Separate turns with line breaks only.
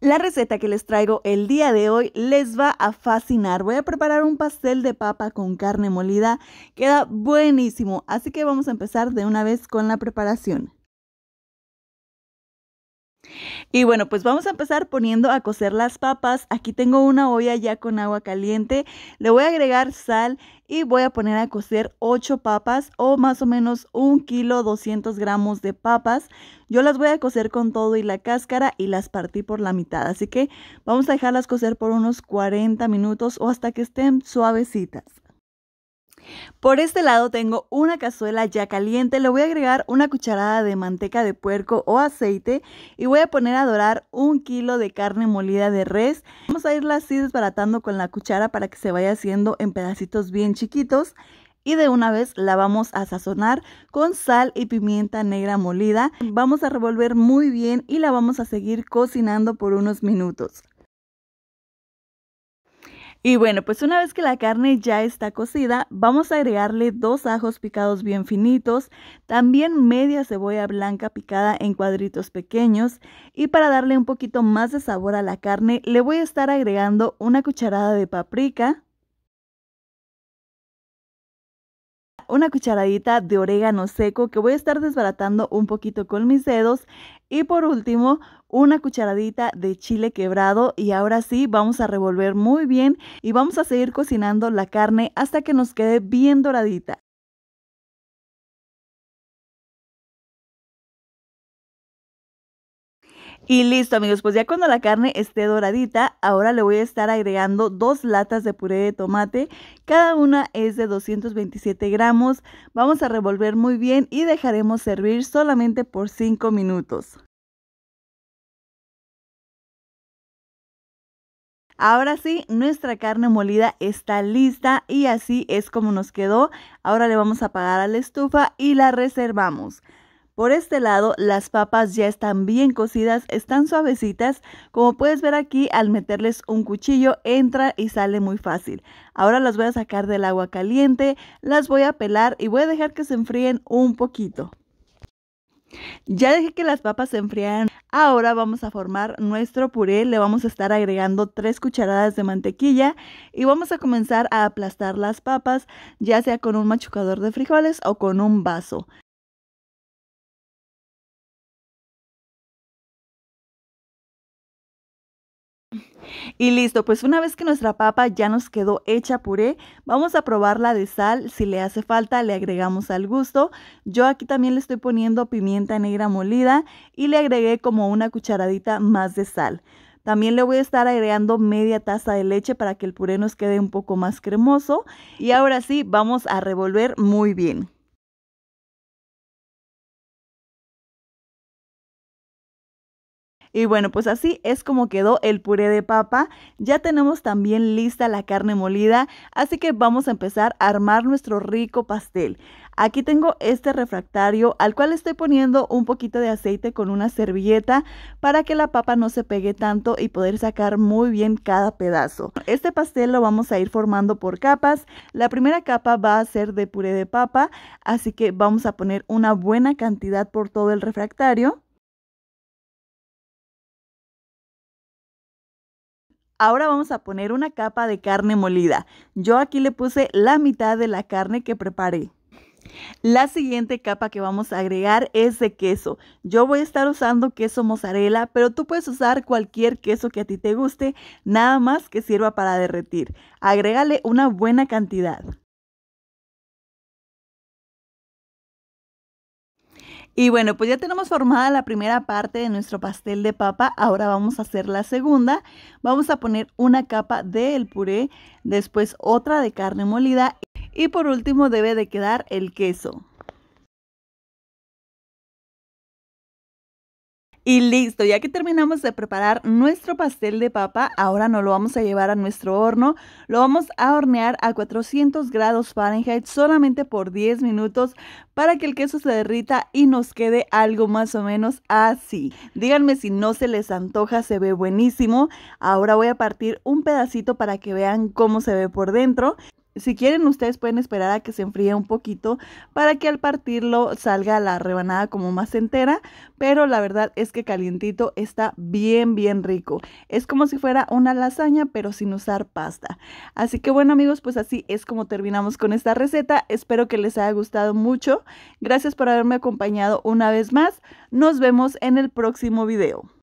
La receta que les traigo el día de hoy les va a fascinar. Voy a preparar un pastel de papa con carne molida. Queda buenísimo, así que vamos a empezar de una vez con la preparación. Y bueno, pues vamos a empezar poniendo a cocer las papas. Aquí tengo una olla ya con agua caliente. Le voy a agregar sal y voy a poner a cocer 8 papas o más o menos 1 kilo 200 gramos de papas. Yo las voy a cocer con todo y la cáscara y las partí por la mitad. Así que vamos a dejarlas cocer por unos 40 minutos o hasta que estén suavecitas. Por este lado tengo una cazuela ya caliente, le voy a agregar una cucharada de manteca de puerco o aceite y voy a poner a dorar un kilo de carne molida de res. Vamos a irla así desbaratando con la cuchara para que se vaya haciendo en pedacitos bien chiquitos y de una vez la vamos a sazonar con sal y pimienta negra molida. Vamos a revolver muy bien y la vamos a seguir cocinando por unos minutos. Y bueno, pues una vez que la carne ya está cocida, vamos a agregarle dos ajos picados bien finitos, también media cebolla blanca picada en cuadritos pequeños y para darle un poquito más de sabor a la carne le voy a estar agregando una cucharada de paprika, una cucharadita de orégano seco que voy a estar desbaratando un poquito con mis dedos. Y por último, una cucharadita de chile quebrado y ahora sí vamos a revolver muy bien y vamos a seguir cocinando la carne hasta que nos quede bien doradita. Y listo amigos, pues ya cuando la carne esté doradita, ahora le voy a estar agregando dos latas de puré de tomate, cada una es de 227 gramos, vamos a revolver muy bien y dejaremos servir solamente por 5 minutos. Ahora sí, nuestra carne molida está lista y así es como nos quedó. Ahora le vamos a apagar a la estufa y la reservamos. Por este lado, las papas ya están bien cocidas, están suavecitas. Como puedes ver aquí, al meterles un cuchillo, entra y sale muy fácil. Ahora las voy a sacar del agua caliente, las voy a pelar y voy a dejar que se enfríen un poquito. Ya dejé que las papas se enfriaran. Ahora vamos a formar nuestro puré. Le vamos a estar agregando 3 cucharadas de mantequilla y vamos a comenzar a aplastar las papas, ya sea con un machucador de frijoles o con un vaso. Y listo, pues una vez que nuestra papa ya nos quedó hecha puré, vamos a probarla de sal, si le hace falta le agregamos al gusto. Yo aquí también le estoy poniendo pimienta negra molida y le agregué como una cucharadita más de sal. También le voy a estar agregando media taza de leche para que el puré nos quede un poco más cremoso. Y ahora sí, vamos a revolver muy bien. Y bueno, pues así es como quedó el puré de papa. Ya tenemos también lista la carne molida, así que vamos a empezar a armar nuestro rico pastel. Aquí tengo este refractario al cual estoy poniendo un poquito de aceite con una servilleta para que la papa no se pegue tanto y poder sacar muy bien cada pedazo. Este pastel lo vamos a ir formando por capas. La primera capa va a ser de puré de papa, así que vamos a poner una buena cantidad por todo el refractario. Ahora vamos a poner una capa de carne molida. Yo aquí le puse la mitad de la carne que preparé. La siguiente capa que vamos a agregar es de queso. Yo voy a estar usando queso mozzarella, pero tú puedes usar cualquier queso que a ti te guste, nada más que sirva para derretir. Agrégale una buena cantidad. Y bueno, pues ya tenemos formada la primera parte de nuestro pastel de papa. Ahora vamos a hacer la segunda. Vamos a poner una capa del puré, después otra de carne molida y por último debe de quedar el queso. Y listo, ya que terminamos de preparar nuestro pastel de papa, ahora no lo vamos a llevar a nuestro horno. Lo vamos a hornear a 400 grados Fahrenheit solamente por 10 minutos para que el queso se derrita y nos quede algo más o menos así. Díganme si no se les antoja, se ve buenísimo. Ahora voy a partir un pedacito para que vean cómo se ve por dentro si quieren ustedes pueden esperar a que se enfríe un poquito para que al partirlo salga la rebanada como más entera, pero la verdad es que calientito está bien bien rico. Es como si fuera una lasaña pero sin usar pasta. Así que bueno amigos, pues así es como terminamos con esta receta. Espero que les haya gustado mucho. Gracias por haberme acompañado una vez más. Nos vemos en el próximo video.